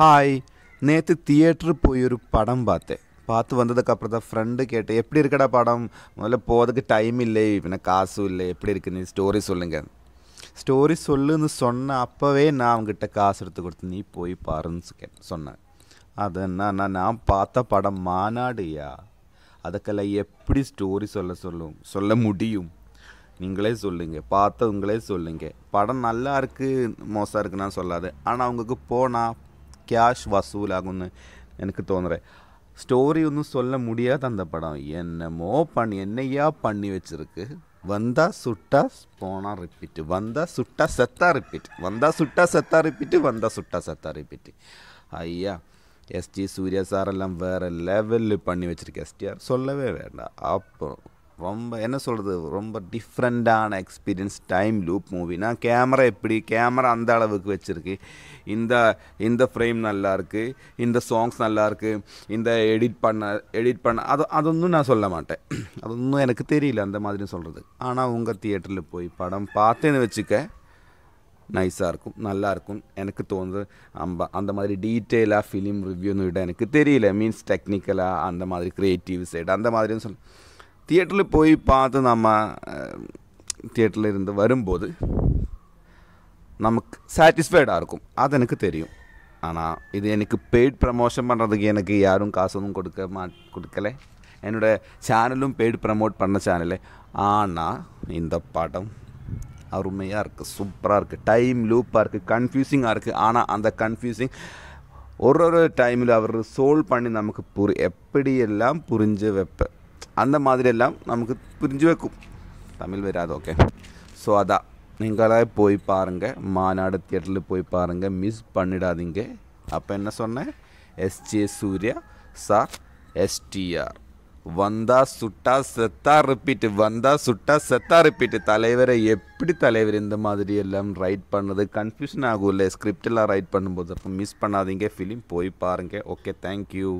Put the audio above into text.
hi நேற்று theatre போய் ஒரு படம் பார்த்தேன் பார்த்து வந்ததுக்கப்புறம் தான் ஃப்ரெண்டு கேட்டேன் எப்படி இருக்கடா படம் முதல்ல போகிறதுக்கு டைம் இல்லை பின்ன காசும் இல்லை எப்படி இருக்குன்னு ஸ்டோரி சொல்லுங்கள் ஸ்டோரி சொல்லுன்னு சொன்ன அப்போவே நான் அவங்ககிட்ட காசு எடுத்து கொடுத்து நீ போய் பாருன்னு கே சொன்னேன் அது என்ன நான் பார்த்த படம் மாநாடுயா அதுக்கெல்லாம் எப்படி ஸ்டோரி சொல்ல சொல்லும் சொல்ல முடியும் நீங்களே சொல்லுங்கள் பார்த்தவங்களே சொல்லுங்கள் படம் நல்லா இருக்குது மோசம் இருக்குன்னா சொல்லாது ஆனால் அவங்களுக்கு போனால் ക്യാഷ് വസൂലാകുമെന്ന് എനിക്ക് തോന്നുന്നത് ஸ்டோரி ஒன்றும் சொல்ல முடியாத அந்த படம் என்னமோ பண்ணி என்னையா பண்ணி வச்சுருக்கு வந்தா சுட்டா போனா ரிப்பீட்டு வந்தா சுட்டா செத்தா ரிப்பீட் வந்தா சுட்டா செத்தா ரிப்பீட்டு வந்தா சுட்டா செத்தா ரிப்பீட்டு ஐயா எஸ்டி சூர்யா சாரெல்லாம் வேறு லெவலில் பண்ணி வச்சுருக்கு எஸ்டிஆர் சொல்லவே வேண்டாம் அப்புறம் ரொம்ப என்ன சொல்கிறது ரொம்ப டிஃப்ரெண்ட்டான எக்ஸ்பீரியன்ஸ் டைம் லூப் மூவினா கேமரா எப்படி கேமரா அந்த அளவுக்கு வச்சுருக்கு இந்த இந்த ஃப்ரேம் நல்லாயிருக்கு இந்த சாங்ஸ் நல்லாயிருக்கு இந்த எடிட் பண்ண எடிட் பண்ண அது அதொன்னும் நான் சொல்ல மாட்டேன் அதொன்னும் எனக்கு தெரியல அந்த மாதிரி சொல்கிறது ஆனால் உங்கள் தியேட்டரில் போய் படம் பார்த்தேன்னு வச்சுக்க நைஸாக இருக்கும் நல்லாயிருக்கும் எனக்கு தோணுது அம்ப அந்த மாதிரி டீட்டெயிலாக ஃபிலிம் ரிவ்யூன்னு விட எனக்கு தெரியல மீன்ஸ் டெக்னிக்கலாக அந்த மாதிரி க்ரியேட்டிவ் சைடு அந்த மாதிரின்னு சொல் தியேட்டரில் போய் பார்த்து நம்ம தியேட்டரில் இருந்து வரும்போது நமக்கு சாட்டிஸ்ஃபைடாக இருக்கும் அது எனக்கு தெரியும் ஆனால் இது எனக்கு பெய்ட் ப்ரமோஷன் பண்ணுறதுக்கு எனக்கு யாரும் காசு ஒன்றும் கொடுக்க மா கொடுக்கலை என்னோடய சேனலும் பெய்டு ப்ரமோட் பண்ண சேனல் ஆனால் இந்த பாடம் அருமையாக இருக்குது சூப்பராக இருக்குது டைம் லூப்பாக இருக்குது கன்ஃபியூசிங்காக இருக்குது ஆனால் அந்த கன்ஃபியூசிங் ஒரு ஒரு டைமில் அவர் சோல்வ் பண்ணி நமக்கு புரி எப்படியெல்லாம் புரிஞ்சு வைப்பேன் அந்த மாதிரி எல்லாம் நமக்கு புரிஞ்சு வைக்கும் தமிழ் வராது ஓகே ஸோ அதான் நீங்களே போய் பாருங்கள் மாநாடு தியேட்டரில் போய் பாருங்கள் மிஸ் பண்ணிடாதீங்க அப்போ என்ன சொன்னேன் எஸ்ஜே சூர்யா சார் எஸ்டிஆர் வந்தா சுட்டா செத்தா ரிப்பீட்டு வந்தா சுட்டா செத்தா ரிப்பீட்டு தலைவரை எப்படி தலைவர் இந்த மாதிரி எல்லாம் ரைட் பண்ணது கன்ஃபியூஷன் ஆகும் இல்லை ஸ்கிரிப்டெல்லாம் ரைட் பண்ணும்போது அப்போ மிஸ் பண்ணாதீங்க ஃபிலிம் போய் பாருங்கள் ஓகே தேங்க்யூ